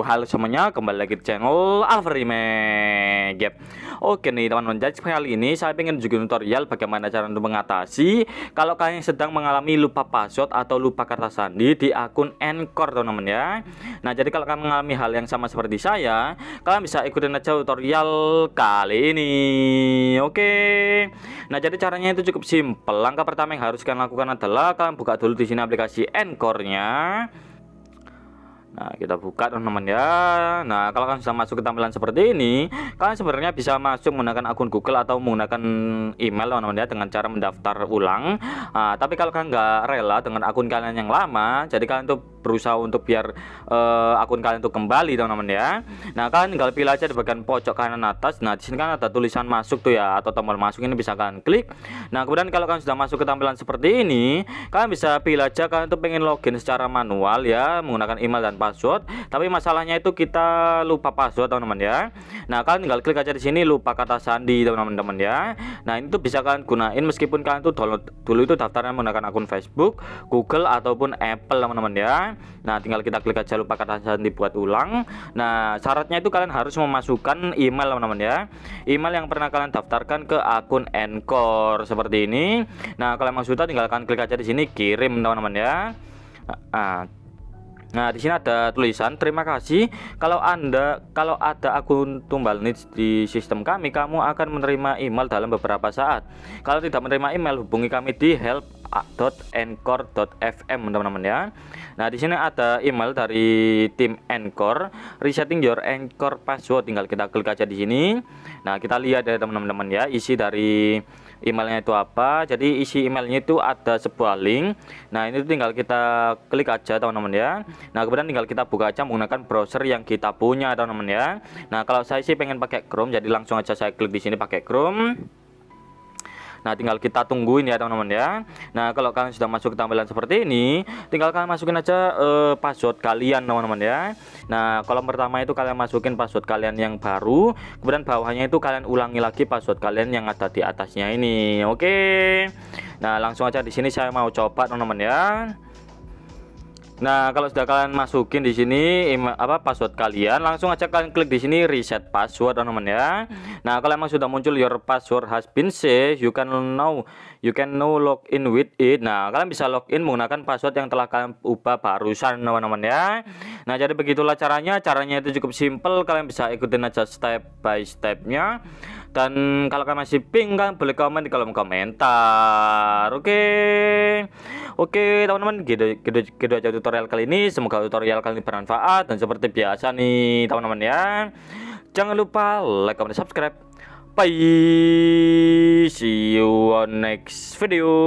halo semuanya kembali lagi di channel Alvarime Gap Oke nih teman-teman jadi kali ini saya ingin juga tutorial bagaimana cara untuk mengatasi Kalau kalian sedang mengalami lupa password atau lupa kata sandi di akun Encore teman-teman ya Nah jadi kalau kalian mengalami hal yang sama seperti saya Kalian bisa ikutin aja tutorial kali ini Oke Nah jadi caranya itu cukup simpel Langkah pertama yang harus kalian lakukan adalah kalian buka dulu di sini aplikasi Encore-nya Nah, kita buka teman-teman ya. Nah, kalau kalian sudah masuk ke tampilan seperti ini, kalian sebenarnya bisa masuk menggunakan akun Google atau menggunakan email teman-teman ya dengan cara mendaftar ulang. Nah, tapi kalau kalian nggak rela dengan akun kalian yang lama, jadi kalian tuh berusaha untuk biar uh, akun kalian tuh kembali teman-teman ya. Nah, kalian tinggal pilih aja di bagian pojok kanan atas. Nah, di sini kan ada tulisan masuk tuh ya atau tombol masuk ini bisa kalian klik. Nah, kemudian kalau kalian sudah masuk ke tampilan seperti ini, kalian bisa pilih aja kalian tuh pengen login secara manual ya menggunakan email dan password. Tapi masalahnya itu kita lupa password teman-teman ya. Nah, kalian tinggal klik aja di sini lupa kata sandi teman-teman ya. Nah, ini tuh bisa kalian gunain meskipun kalian tuh download dulu itu daftarnya menggunakan akun Facebook, Google ataupun Apple teman-teman ya. Nah, tinggal kita klik aja lupa kata sandi buat ulang. Nah, syaratnya itu kalian harus memasukkan email teman-teman ya. Email yang pernah kalian daftarkan ke akun Encore seperti ini. Nah, kalau maksudnya tinggal kalian klik aja di sini kirim teman-teman ya. Nah, Nah, di sini ada tulisan terima kasih. Kalau Anda kalau ada akun tumbal nits di sistem kami, kamu akan menerima email dalam beberapa saat. Kalau tidak menerima email, hubungi kami di help.encore.fm teman-teman ya. Nah, di sini ada email dari tim Encore, resetting your Encore password. Tinggal kita klik aja di sini. Nah, kita lihat ya teman-teman ya, isi dari emailnya itu apa jadi isi emailnya itu ada sebuah link nah ini tinggal kita klik aja teman-teman ya Nah, kemudian tinggal kita buka aja menggunakan browser yang kita punya teman-teman ya. Nah, kalau saya sih pengen pakai Chrome jadi langsung aja saya klik di sini pakai Chrome. Nah, tinggal kita tungguin ya, teman-teman ya. Nah, kalau kalian sudah masuk ke tampilan seperti ini, tinggal kalian masukin aja uh, password kalian, teman-teman ya. Nah, kolom pertama itu kalian masukin password kalian yang baru, kemudian bawahnya itu kalian ulangi lagi password kalian yang ada di atasnya ini. Oke. Nah, langsung aja di sini saya mau coba, teman-teman ya. Nah, kalau sudah kalian masukin di sini apa password kalian, langsung aja kalian klik di sini reset password teman-teman ya. Nah, kalau emang sudah muncul your password has been saved, you can now you can now log in with it. Nah, kalian bisa login menggunakan password yang telah kalian ubah barusan teman-teman ya. Nah, jadi begitulah caranya. Caranya itu cukup simple, kalian bisa ikutin aja step by stepnya. Dan kalau kalian masih bingung, kan boleh komen di kolom komentar. Oke. Okay? Oke teman-teman gitu, gitu, gitu, aja tutorial kali ini Semoga tutorial kali ini bermanfaat Dan seperti biasa nih teman-teman ya Jangan lupa like, comment, subscribe Bye See you on next video